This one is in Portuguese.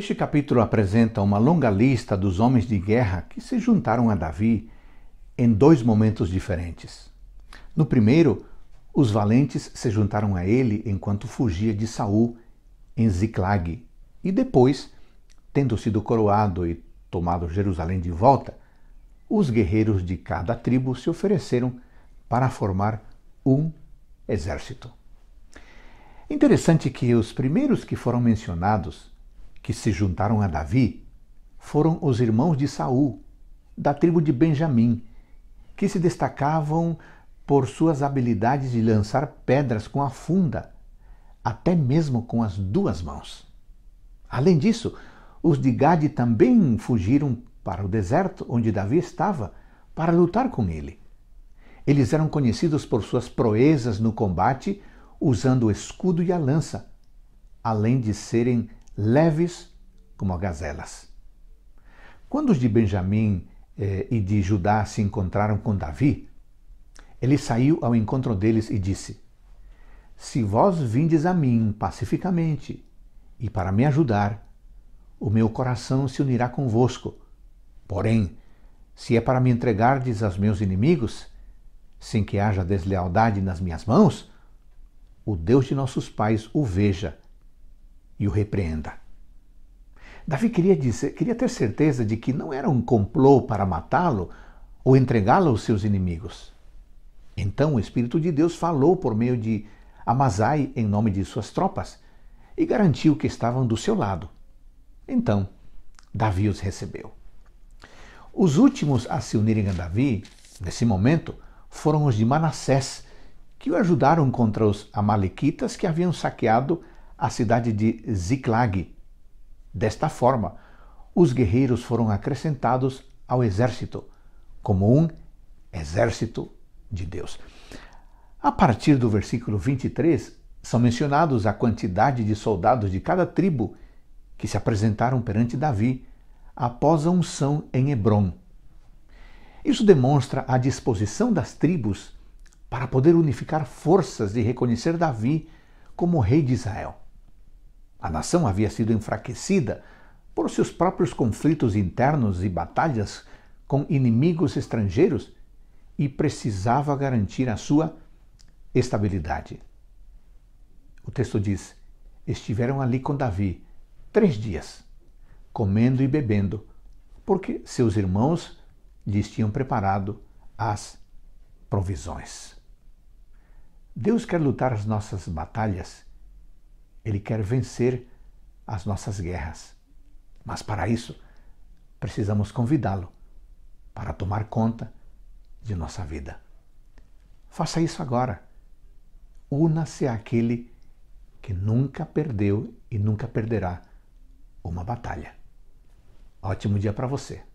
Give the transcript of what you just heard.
Este capítulo apresenta uma longa lista dos homens de guerra que se juntaram a Davi em dois momentos diferentes. No primeiro, os valentes se juntaram a ele enquanto fugia de Saul em Ziclag, e depois, tendo sido coroado e tomado Jerusalém de volta, os guerreiros de cada tribo se ofereceram para formar um exército. Interessante que os primeiros que foram mencionados que se juntaram a Davi foram os irmãos de Saul, da tribo de Benjamim, que se destacavam por suas habilidades de lançar pedras com a funda, até mesmo com as duas mãos. Além disso, os de Gade também fugiram para o deserto onde Davi estava para lutar com ele. Eles eram conhecidos por suas proezas no combate, usando o escudo e a lança, além de serem leves como gazelas. Quando os de Benjamim eh, e de Judá se encontraram com Davi, ele saiu ao encontro deles e disse: Se vós vindes a mim pacificamente e para me ajudar, o meu coração se unirá convosco. Porém, se é para me entregardes aos meus inimigos, sem que haja deslealdade nas minhas mãos, o Deus de nossos pais o veja e o repreenda. Davi queria, dizer, queria ter certeza de que não era um complô para matá-lo ou entregá-lo aos seus inimigos. Então o Espírito de Deus falou por meio de Amazai em nome de suas tropas e garantiu que estavam do seu lado. Então, Davi os recebeu. Os últimos a se unirem a Davi, nesse momento, foram os de Manassés, que o ajudaram contra os amalequitas que haviam saqueado a cidade de Ziklag. Desta forma, os guerreiros foram acrescentados ao exército, como um exército de Deus. A partir do versículo 23, são mencionados a quantidade de soldados de cada tribo que se apresentaram perante Davi após a unção em Hebron. Isso demonstra a disposição das tribos para poder unificar forças e reconhecer Davi como rei de Israel. A nação havia sido enfraquecida por seus próprios conflitos internos e batalhas com inimigos estrangeiros e precisava garantir a sua estabilidade. O texto diz: Estiveram ali com Davi três dias, comendo e bebendo, porque seus irmãos lhes tinham preparado as provisões. Deus quer lutar as nossas batalhas ele quer vencer as nossas guerras. Mas para isso, precisamos convidá-lo para tomar conta de nossa vida. Faça isso agora. Una-se àquele que nunca perdeu e nunca perderá uma batalha. Ótimo dia para você!